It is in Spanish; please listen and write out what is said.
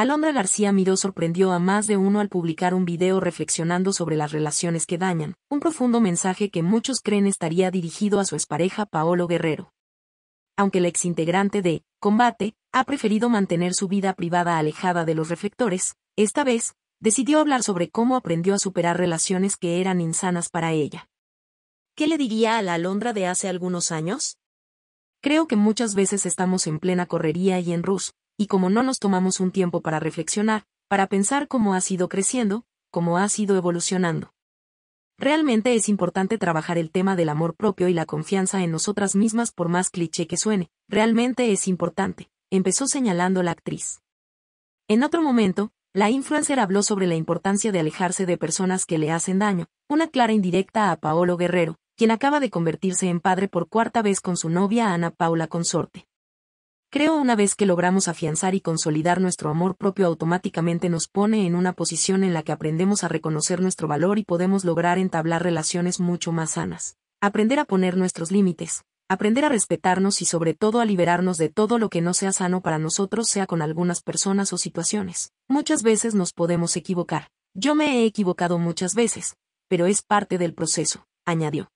Alondra García Miró sorprendió a más de uno al publicar un video reflexionando sobre las relaciones que dañan, un profundo mensaje que muchos creen estaría dirigido a su expareja Paolo Guerrero. Aunque la integrante de Combate ha preferido mantener su vida privada alejada de los reflectores, esta vez, decidió hablar sobre cómo aprendió a superar relaciones que eran insanas para ella. ¿Qué le diría a la Alondra de hace algunos años? Creo que muchas veces estamos en plena correría y en rus y como no nos tomamos un tiempo para reflexionar, para pensar cómo ha ido creciendo, cómo ha sido evolucionando. Realmente es importante trabajar el tema del amor propio y la confianza en nosotras mismas por más cliché que suene, realmente es importante, empezó señalando la actriz. En otro momento, la influencer habló sobre la importancia de alejarse de personas que le hacen daño, una clara indirecta a Paolo Guerrero, quien acaba de convertirse en padre por cuarta vez con su novia Ana Paula Consorte. Creo una vez que logramos afianzar y consolidar nuestro amor propio automáticamente nos pone en una posición en la que aprendemos a reconocer nuestro valor y podemos lograr entablar relaciones mucho más sanas. Aprender a poner nuestros límites, aprender a respetarnos y sobre todo a liberarnos de todo lo que no sea sano para nosotros sea con algunas personas o situaciones. Muchas veces nos podemos equivocar. Yo me he equivocado muchas veces, pero es parte del proceso, añadió.